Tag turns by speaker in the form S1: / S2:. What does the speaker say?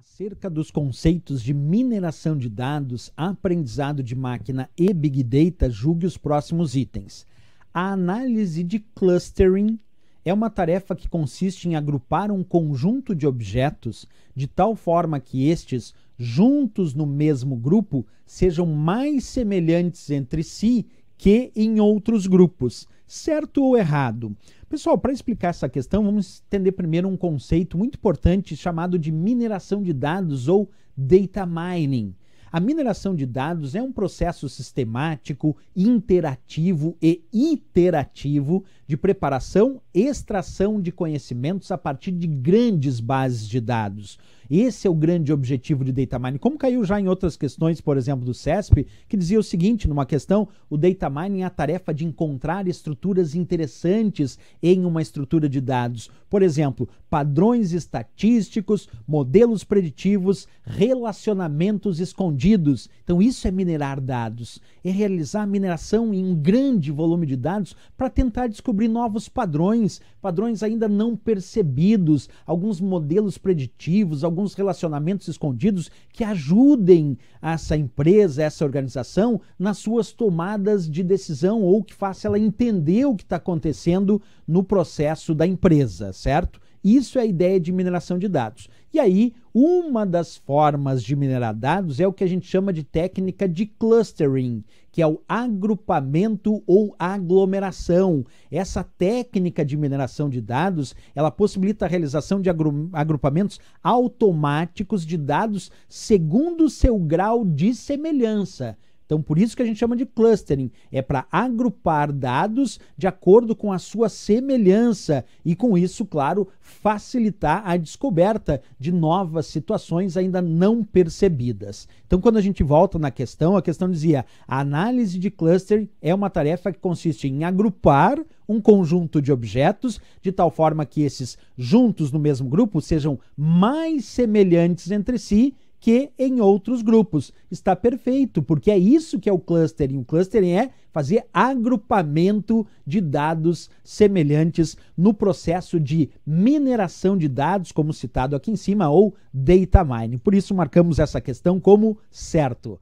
S1: Acerca dos conceitos de mineração de dados, aprendizado de máquina e Big Data, julgue os próximos itens. A análise de clustering é uma tarefa que consiste em agrupar um conjunto de objetos de tal forma que estes, juntos no mesmo grupo, sejam mais semelhantes entre si que em outros grupos certo ou errado? Pessoal, para explicar essa questão, vamos entender primeiro um conceito muito importante chamado de mineração de dados ou data mining. A mineração de dados é um processo sistemático, interativo e iterativo de preparação e extração de conhecimentos a partir de grandes bases de dados. Esse é o grande objetivo de data mining. Como caiu já em outras questões, por exemplo, do CESP, que dizia o seguinte, numa questão, o data mining é a tarefa de encontrar estruturas interessantes em uma estrutura de dados. Por exemplo, padrões estatísticos, modelos preditivos, relacionamentos escondidos. Então isso é minerar dados, é realizar mineração em um grande volume de dados para tentar descobrir novos padrões, padrões ainda não percebidos, alguns modelos preditivos, alguns alguns relacionamentos escondidos que ajudem essa empresa, essa organização nas suas tomadas de decisão ou que faça ela entender o que está acontecendo no processo da empresa, certo? Isso é a ideia de mineração de dados. E aí, uma das formas de minerar dados é o que a gente chama de técnica de clustering, que é o agrupamento ou aglomeração. Essa técnica de mineração de dados, ela possibilita a realização de agru agrupamentos automáticos de dados segundo o seu grau de semelhança. Então, por isso que a gente chama de clustering, é para agrupar dados de acordo com a sua semelhança e, com isso, claro, facilitar a descoberta de novas situações ainda não percebidas. Então, quando a gente volta na questão, a questão dizia: a análise de clustering é uma tarefa que consiste em agrupar um conjunto de objetos de tal forma que esses juntos no mesmo grupo sejam mais semelhantes entre si que em outros grupos. Está perfeito, porque é isso que é o clustering. O clustering é fazer agrupamento de dados semelhantes no processo de mineração de dados, como citado aqui em cima, ou data mining. Por isso marcamos essa questão como certo.